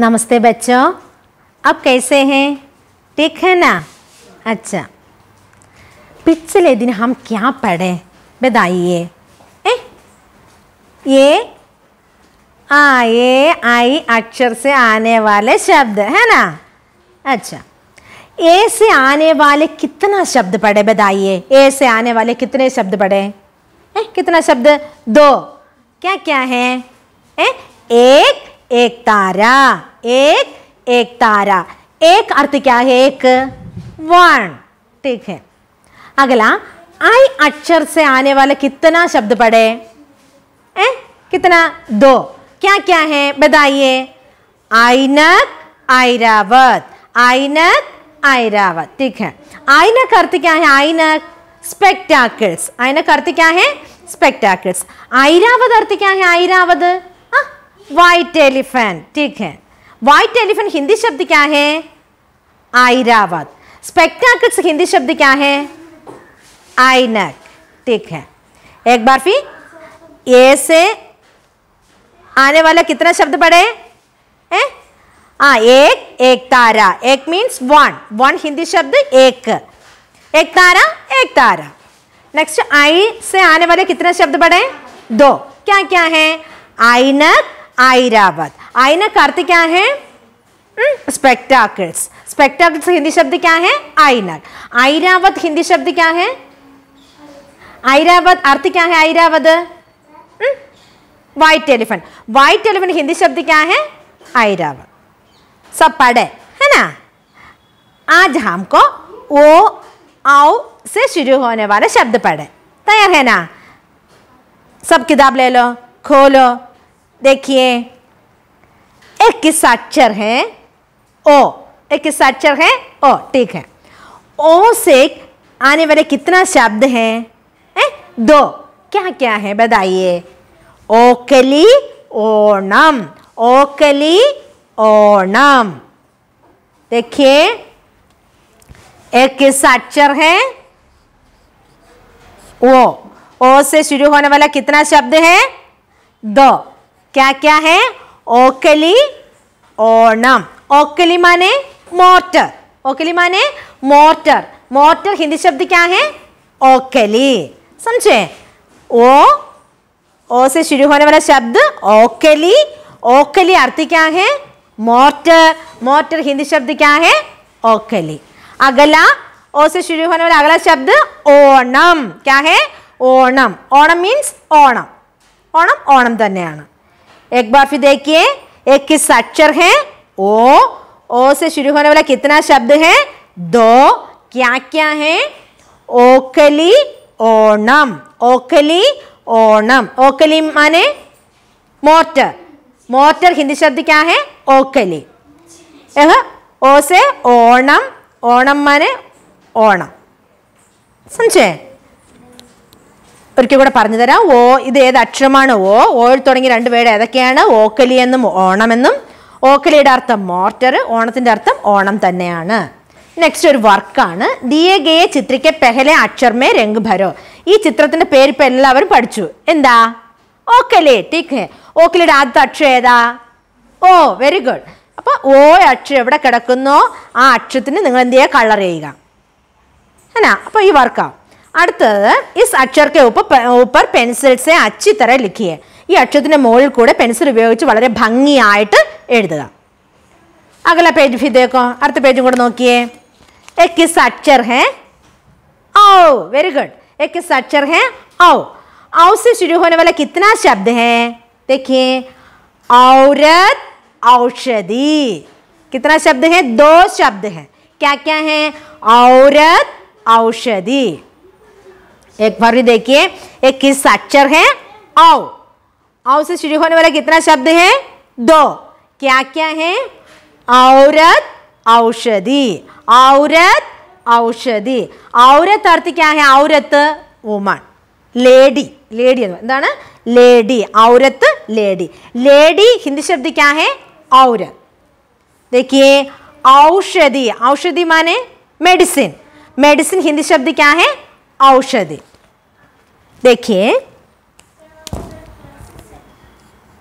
नमस्ते बच्चों आप कैसे हैं ठीक है ना अच्छा पिछले दिन हम क्या पढ़े बताइए ए ये आ ये आई अक्षर से आने वाले शब्द है ना अच्छा ए से आने वाले कितना शब्द पढ़े बताइए ए से आने वाले कितने शब्द पढ़े ए, कितना शब्द दो क्या क्या है ए, एक एक तारा एक एक तारा एक अर्थ क्या है एक वन ठीक है अगला आई अक्षर से आने वाला कितना शब्द पड़े ए? कितना दो क्या क्या है बताइए आइनक आयरावत आइनक आयरावत ठीक है आइनक अर्थ क्या है आइनक स्पेक्टाकल्स आइनक अर्थ क्या है स्पेक्टाकल्स आयरावत अर्थ क्या है आयरावत वाइट एलिफेंट ठीक है वाइट एलिफेंट हिंदी शब्द क्या है आयरावत स्पेक्टाकल्स हिंदी शब्द क्या है आईनक ठीक है एक बार फिर ए से आने वाला कितना शब्द पड़े आ, हाँ, एक एक तारा एक मीन्स वन वन हिंदी शब्द एक एक तारा एक तारा नेक्स्ट आई से आने वाले कितने शब्द पड़े दो क्या क्या है आईनक ऐरावत आईना का अर्थ क्या है स्पेक्टाकल्स स्पेक्टाकल्स हिंदी शब्द क्या है आईनक ऐरावत हिंदी शब्द क्या है ऐरावत अर्थ क्या है Airavat white elephant white elephant Hindi शब्द क्या है ऐरावत सब पढ़े है ना आज हमको ओ आओ से शुरू होने वाले शब्द पढ़े तैयार है ना सब किताब ले लो खोलो देखिए एक किसाक्षर है ओ एक किसाक्षर है ओ ठीक है ओ से आने वाले कितना शब्द हैं है? दो क्या क्या है बताइए ओकली ओणम ओकली ओणम देखिए एक किसाक्षर है ओ ओ से शुरू होने वाला कितना शब्द है दो क्या क्या है ओकली ओणम ओकली माने मोटर ओकली माने मोटर मोटर हिंदी शब्द क्या है ओकली समझे ओ ओ से शुरू होने वाला शब्द ओकली ओकली अर्थ क्या है मोटर मोटर हिंदी शब्द क्या है ओकली अगला ओ से शुरू होने वाला अगला शब्द ओणम क्या है ഓണം ഓണം മീൻസ് ഓണം ഓണം ഓണം തന്നെയാണ് एक बार फिर देखिए एक किस स्ट्रक्चर है ओ ओ से शुरू होने वाला कितना शब्द है दो क्या क्या है ओकली ओणम ओकली ओणम ओकली माने मोटर मोटर हिंदी शब्द क्या है ओकली ओ से ओणम ओणम माने ओणम समझे ഒരിക്കൽ കൂടെ പറഞ്ഞു തരാം ഓ ഇത് ഏത് അക്ഷരമാണ് ഓ ഓയിൽ തുടങ്ങി രണ്ട് പേര് ഏതൊക്കെയാണ് ഓക്കലി എന്നും ഓണമെന്നും ഓക്കലിയുടെ അർത്ഥം മോർട്ടർ ഓണത്തിൻ്റെ അർത്ഥം ഓണം തന്നെയാണ് നെക്സ്റ്റ് ഒരു വർക്കാണ് ദിയെ ഗയെ ചിത്രിക്ക പെഹലെ അക്ഷർമേ രംഗ് ഭരോ ഈ ചിത്രത്തിൻ്റെ പേര് ഇപ്പം എല്ലാവരും പഠിച്ചു എന്താ ഓക്കലേ ടീക്ക് ഓക്കലിയുടെ ആദ്യത്തെ അക്ഷരം ഏതാ ഓ വെരി ഗുഡ് അപ്പോൾ ഓ അക്ഷരം എവിടെ കിടക്കുന്നോ ആ അക്ഷരത്തിന് നിങ്ങൾ എന്ത് ചെയ്യുക കളർ ചെയ്യുക എന്നാ അപ്പോൾ ഈ വർക്കാ अड़ इस अक्षर से अच्छी तरह लिखिए ई अक्षर मोल कूड़े पेंसिल उपयोग वाले भंगी अगला पेज भी देखो अड़ पेज नोकिए किस अक्षर ओ वेरी गुड एक किस अक्षर है ओ औ से शुरू होने वाला कितना शब्द है देखिए औरत औषधि कितना शब्द है दो शब्द हैं क्या क्या है औरत औषधि एक बार भी देखिए एक किस साक्षर है औ औ से शुरू होने वाला कितना शब्द है दो क्या क्या है औरत औषधि औरत औषधि औरत अर्थ क्या है औरत वुमन लेडी लेडी लेडी औरत लेडी लेडी हिंदी शब्द क्या है औरत देखिए औषधि औषधि माने मेडिसिन मेडिसिन हिंदी शब्द क्या है औषधि देखिए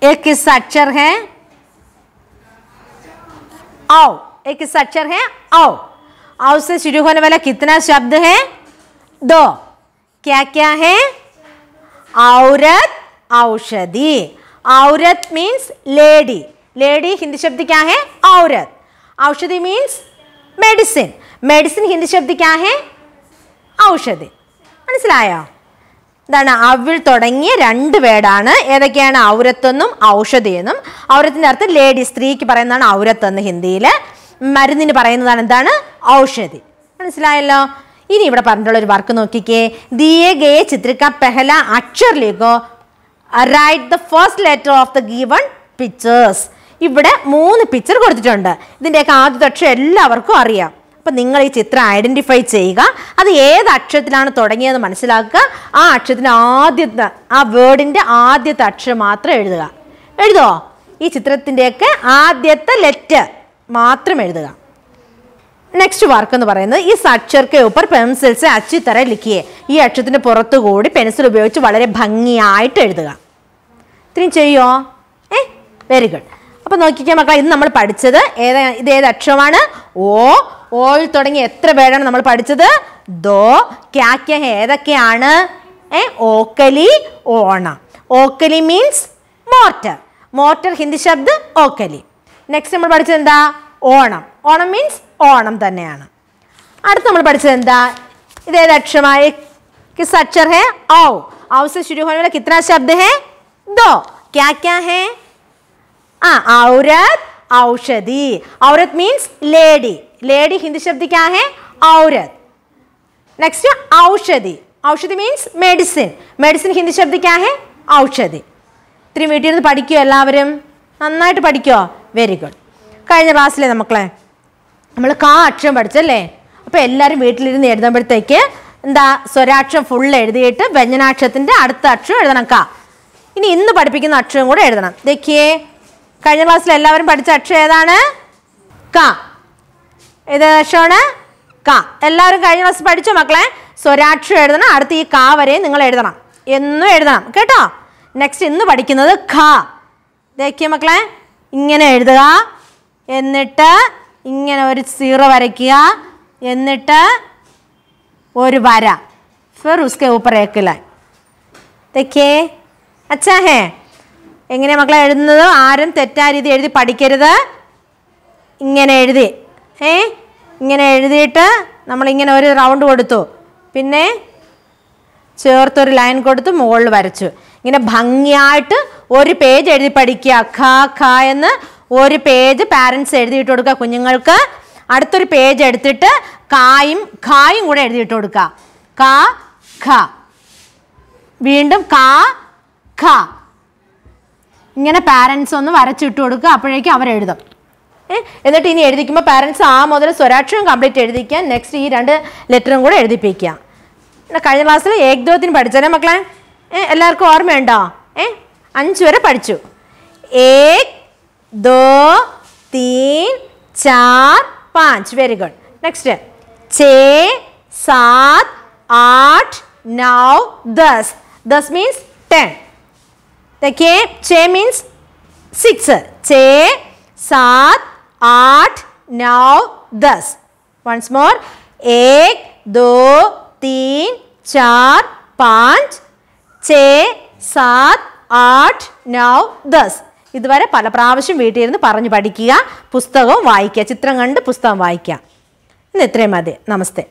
एक अक्षर है आओ एक अक्षर है आओ आओ से शुरू होने वाला कितना शब्द है दो क्या क्या है औरत औषधि औरत मीन्स लेडी लेडी हिंदी शब्द क्या है औरत औषधि मीन्स मेडिसिन मेडिसिन हिंदी शब्द क्या है औषधि മനസ്സിലായോ എന്താണ് അവിൽ തുടങ്ങിയ രണ്ട് വേടാണ് ഏതൊക്കെയാണ് ഔരത്വെന്നും ഔഷധിയെന്നും ഔരത്തിൻ്റെ അർത്ഥം ലേഡി സ്ത്രീക്ക് പറയുന്നതാണ് ഔരത്വെന്ന് ഹിന്ദിയിൽ മരുന്നിന് പറയുന്നതാണ് എന്താണ് ഔഷധി മനസ്സിലായല്ലോ ഇനി ഇവിടെ പറഞ്ഞിട്ടുള്ള ഒരു വർക്ക് നോക്കിക്കേ ദിയെ ഗയെ ചിത്രിക്ക പെഹല അക്ഷറിലേക്കോ write the first letter of the given pictures ഇവിടെ മൂന്ന് പിക്ചർ കൊടുത്തിട്ടുണ്ട് ഇതിൻ്റെയൊക്കെ ആദ്യത്തെ അക്ഷരം എല്ലാവർക്കും അറിയാം അപ്പം നിങ്ങൾ ഈ ചിത്രം ഐഡൻറ്റിഫൈ ചെയ്യുക അത് ഏത് അക്ഷരത്തിലാണ് തുടങ്ങിയതെന്ന് മനസ്സിലാക്കുക ആ അക്ഷരത്തിൻ്റെ ആദ്യത്തെ ആ വേർഡിൻ്റെ ആദ്യത്തെ അക്ഷരം മാത്രം എഴുതുക എഴുതോ ഈ ചിത്രത്തിൻ്റെയൊക്കെ ആദ്യത്തെ ലെറ്റർ മാത്രം എഴുതുക നെക്സ്റ്റ് വർക്ക് എന്ന് പറയുന്നത് ഈ അക്ഷർ ഉപ്പർ പെൻസിൽസ് പെൻസിൽ അച്ചി തറ ലിക്കിയേ ഈ അക്ഷരത്തിന് പുറത്തുകൂടി പെൻസിൽ ഉപയോഗിച്ച് വളരെ ഭംഗിയായിട്ട് എഴുതുക ഇത്രയും ചെയ്യോ ഏ വെരി ഗുഡ് അപ്പോൾ നോക്കിക്കേ മക്കളെ ഇന്ന് നമ്മൾ പഠിച്ചത് ഏതാ ഇത് ഏത് അക്ഷരമാണ് ഓ ഓൾ തുടങ്ങി എത്ര പേരാണ് നമ്മൾ പഠിച്ചത് ദോ ക്യാക്യ ഏതൊക്കെയാണ് ഏ ഓക്കലി ഓണ ഓക്കലി മീൻസ് മോർട്ടർ മോർട്ടർ ഹിന്ദി ശബ്ദ ഓക്കലി നെക്സ്റ്റ് നമ്മൾ പഠിച്ചത് എന്താ ഓണം ഓണം മീൻസ് ഓണം തന്നെയാണ് അടുത്ത് നമ്മൾ പഠിച്ചത് എന്താ ഇത് അക്ഷരമായി किस अक्षर है आओ आओ से शुरू होने वाला कितना शब्द है दो क्या क्या है ആ औरत औषधि औरत मीन्स ലേഡി लेडी हिंदी शब्द ഔരത് നെക്സ്റ്റ് ഔഷധി ഔഷധി മീൻസ് മെഡിസിൻ മെഡിസിൻ ഹിന്ദി ശബ്ദിക്കാഹേ ഔഷധി ഇത്രയും വീട്ടിൽ നിന്ന് പഠിക്കുമോ എല്ലാവരും നന്നായിട്ട് പഠിക്കുമോ വെരി ഗുഡ് കഴിഞ്ഞ ക്ലാസ്സിലെ നമുക്കളെ നമ്മൾ കാ അക്ഷരം പഠിച്ചല്ലേ അപ്പോൾ എല്ലാവരും വീട്ടിലിരുന്ന് എഴുതുമ്പോഴത്തേക്ക് എന്താ സ്വരാക്ഷരം ഫുൾ എഴുതിയിട്ട് വ്യഞ്ജനാക്ഷരത്തിൻ്റെ അടുത്ത അക്ഷരം എഴുതണം കാ ഇനി ഇന്ന് പഠിപ്പിക്കുന്ന അക്ഷരം കൂടെ എഴുതണം ദേക്കിയേ കഴിഞ്ഞ ക്ലാസ്സിൽ എല്ലാവരും പഠിച്ച അക്ഷരം ഏതാണ് ക ഏത് അക്ഷമാണ് ക എല്ലാവരും കഴിഞ്ഞ ക്ലാസ് പഠിച്ചു മക്കളെ സ്വരാക്ഷരം എഴുതണം അടുത്ത് ഈ കാ വരെ നിങ്ങൾ എഴുതണം എന്നും എഴുതണം കേട്ടോ നെക്സ്റ്റ് ഇന്ന് പഠിക്കുന്നത് ഖ ഇതാക്കിയ മക്കളെ ഇങ്ങനെ എഴുതുക എന്നിട്ട് ഇങ്ങനെ ഒരു സീറോ വരയ്ക്കുക എന്നിട്ട് ഒരു വര ഫെർ ഉസ്കെ ഊപ്പറേക്കില്ല ഏക്കില അച്ഛാ अच्छा है എങ്ങനെ മക്കളെ എഴുതുന്നത് ആരും തെറ്റായ രീതി എഴുതി പഠിക്കരുത് ഇങ്ങനെ എഴുതി ഏ ഇങ്ങനെ എഴുതിയിട്ട് നമ്മളിങ്ങനെ ഒരു റൗണ്ട് കൊടുത്തു പിന്നെ ചേർത്തൊരു ലൈൻ കൊടുത്ത് മുകളിൽ വരച്ചു ഇങ്ങനെ ഭംഗിയായിട്ട് ഒരു പേജ് എഴുതി പഠിക്കുക ഖ ഖ എന്ന് ഒരു പേജ് പാരൻസ് എഴുതിയിട്ട് കൊടുക്കുക കുഞ്ഞുങ്ങൾക്ക് അടുത്തൊരു പേജ് എടുത്തിട്ട് കായും ഖായും കൂടെ എഴുതിയിട്ട് കൊടുക്കുക ക ഖ വീണ്ടും ക ഖ ഇങ്ങനെ പാരൻസ് ഒന്ന് വരച്ചിട്ട് കൊടുക്കുക അപ്പോഴേക്കും അവരെഴുതും എന്നിട്ട് ഇനി എഴുതിക്കുമ്പോൾ പാരൻസ് ആ മുതൽ സ്വരാക്ഷരം കംപ്ലീറ്റ് എഴുതിക്കാൻ നെക്സ്റ്റ് ഈ രണ്ട് ലെറ്ററും കൂടെ എഴുതിപ്പിക്കുക കഴിഞ്ഞ ക്ലാസ്സിൽ ഏകദോത്തിന് പഠിച്ചാലേ മക്കളെ ഏ എല്ലാവർക്കും ഓർമ്മയുണ്ടോ ഏ അഞ്ച് വരെ പഠിച്ചു ഏക് ദോ തീൻ ചാർ പാഞ്ച് വെരി ഗുഡ് നെക്സ്റ്റ് ചേ സാത് ആട്ട് നൗ ദസ് ദസ് means ten The K, Che means 6. Che, Saat, Aat, Now, Thus. Once more. Ek, Do, Teen, Char, Panch, Che, Saat, Aat, Now, Thus. ഇതുവരെ പല പ്രാവശ്യം വീട്ടിൽ ഇരുന്ന് പറഞ്ഞു പഠിക്കുക പുസ്തകവും വായിക്കുക ചിത്രം കണ്ട് പുസ്തകം വായിക്കുക ഇന്ന് ഇത്രയും മതി നമസ്തേ